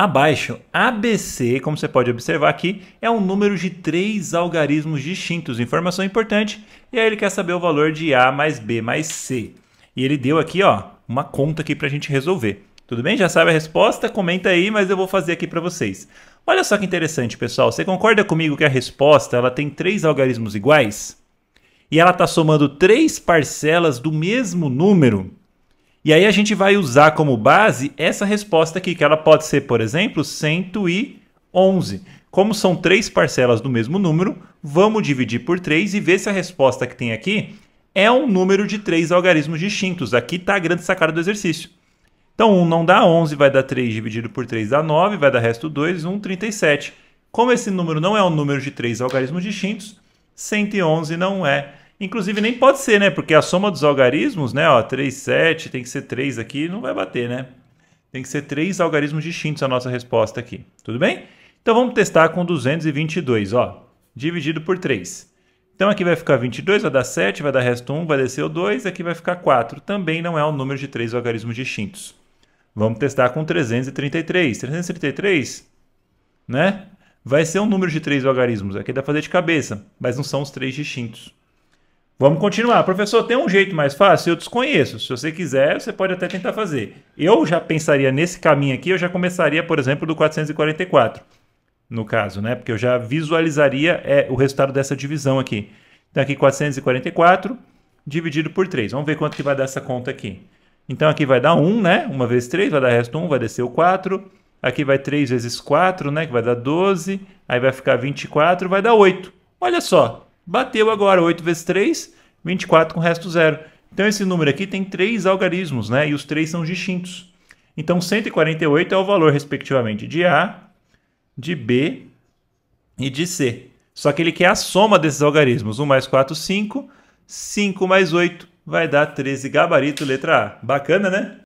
Abaixo, ABC, como você pode observar aqui, é um número de três algarismos distintos, informação importante, e aí ele quer saber o valor de A mais B mais C. E ele deu aqui ó, uma conta aqui para a gente resolver. Tudo bem? Já sabe a resposta? Comenta aí, mas eu vou fazer aqui para vocês. Olha só que interessante, pessoal. Você concorda comigo que a resposta ela tem três algarismos iguais? E ela está somando três parcelas do mesmo número? E aí a gente vai usar como base essa resposta aqui, que ela pode ser, por exemplo, 111. Como são três parcelas do mesmo número, vamos dividir por 3 e ver se a resposta que tem aqui é um número de três algarismos distintos. Aqui está a grande sacada do exercício. Então 1 não dá 11, vai dar 3 dividido por 3 dá 9, vai dar resto 2, 1, 37. Como esse número não é um número de três algarismos distintos, 111 não é Inclusive nem pode ser, né? Porque a soma dos algarismos, né? Ó, 3, 7, tem que ser 3 aqui, não vai bater, né? Tem que ser 3 algarismos distintos a nossa resposta aqui. Tudo bem? Então vamos testar com 222, ó, dividido por 3. Então aqui vai ficar 22, vai dar 7, vai dar resto 1, vai descer o 2, aqui vai ficar 4. Também não é o número de 3 algarismos distintos. Vamos testar com 333. 333, né? Vai ser um número de 3 algarismos. Aqui dá para fazer de cabeça, mas não são os 3 distintos. Vamos continuar. Professor, tem um jeito mais fácil? Eu desconheço. Se você quiser, você pode até tentar fazer. Eu já pensaria nesse caminho aqui, eu já começaria, por exemplo, do 444, no caso, né? Porque eu já visualizaria é, o resultado dessa divisão aqui. Então, aqui 444 dividido por 3. Vamos ver quanto que vai dar essa conta aqui. Então, aqui vai dar 1, né? 1 vezes 3 vai dar resto 1, vai descer o 4. Aqui vai 3 vezes 4, né? Que vai dar 12. Aí vai ficar 24, vai dar 8. Olha só, Bateu agora 8 vezes 3, 24 com o resto zero. Então esse número aqui tem três algarismos, né? E os três são distintos. Então 148 é o valor respectivamente de A, de B e de C. Só que ele quer a soma desses algarismos. 1 mais 4, 5. 5 mais 8 vai dar 13 gabarito, letra A. Bacana, né?